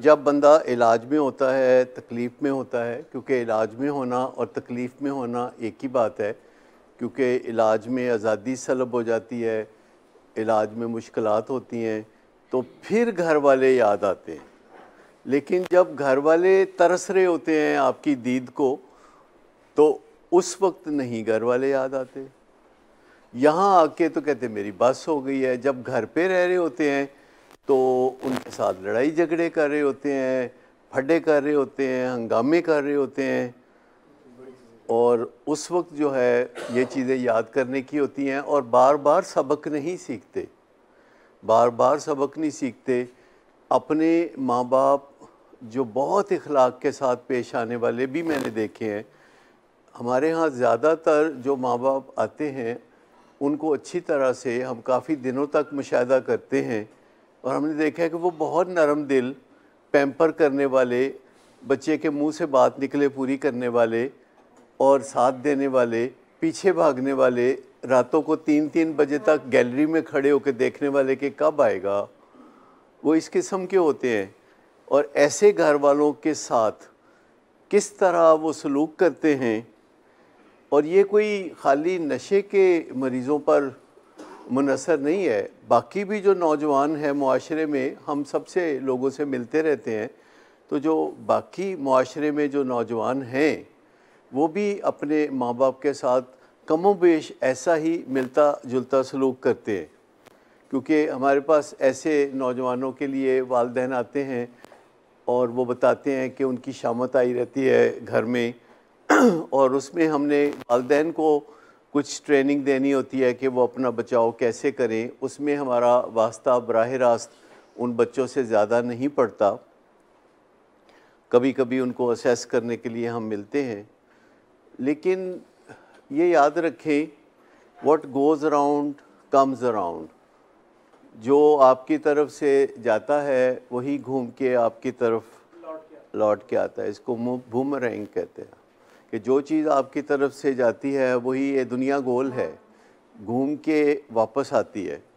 जब बंदा इलाज में होता है तकलीफ़ में होता है क्योंकि इलाज में होना और तकलीफ़ में होना एक ही बात है क्योंकि इलाज में आज़ादी सलब हो जाती है इलाज में मुश्किल होती हैं तो फिर घर वाले याद आते हैं लेकिन जब घर वाले तरस रहे होते हैं आपकी दीद को तो उस वक्त नहीं घर वाले याद आते यहाँ आके तो कहते मेरी बस हो गई है जब घर पे रह रहे होते हैं तो उनके साथ लड़ाई झगड़े कर रहे होते हैं फटे कर रहे होते हैं हंगामे कर रहे होते हैं और उस वक्त जो है ये चीज़ें याद करने की होती हैं और बार बार सबक नहीं सीखते बार बार सबक नहीं सीखते अपने माँ बाप जो बहुत इखलाक के साथ पेश आने वाले भी मैंने देखे हैं हमारे यहाँ ज़्यादातर जो माँ बाप आते हैं उनको अच्छी तरह से हम काफ़ी दिनों तक मुशाह करते हैं और हमने देखा है कि वो बहुत नरम दिल पैम्पर करने वाले बच्चे के मुंह से बात निकले पूरी करने वाले और साथ देने वाले पीछे भागने वाले रातों को तीन तीन बजे तक गैलरी में खड़े होकर देखने वाले के कब आएगा वो इस किस्म के होते हैं और ऐसे घर वालों के साथ किस तरह वो सलूक करते हैं और ये कोई खाली नशे के मरीज़ों पर मुनसर नहीं है बाकी भी जो नौजवान है माशरे में हम सबसे लोगों से मिलते रहते हैं तो जो बाकी माशरे में जो नौजवान हैं वो भी अपने माँ बाप के साथ कमो बेश ऐसा ही मिलता जुलता सलूक करते हैं क्योंकि हमारे पास ऐसे नौजवानों के लिए वालदेन आते हैं और वो बताते हैं कि उनकी शामत आई रहती है घर में और उसमें हमने वालदेन को कुछ ट्रेनिंग देनी होती है कि वो अपना बचाव कैसे करें उसमें हमारा वास्ता बरह रास्त उन बच्चों से ज़्यादा नहीं पड़ता कभी कभी उनको असेस करने के लिए हम मिलते हैं लेकिन ये याद रखें what goes around comes around जो आपकी तरफ से जाता है वही घूम के आपकी तरफ लौट के आता है इसको भूम रैंक कहते हैं कि जो चीज़ आपकी तरफ से जाती है वही ये दुनिया गोल है घूम के वापस आती है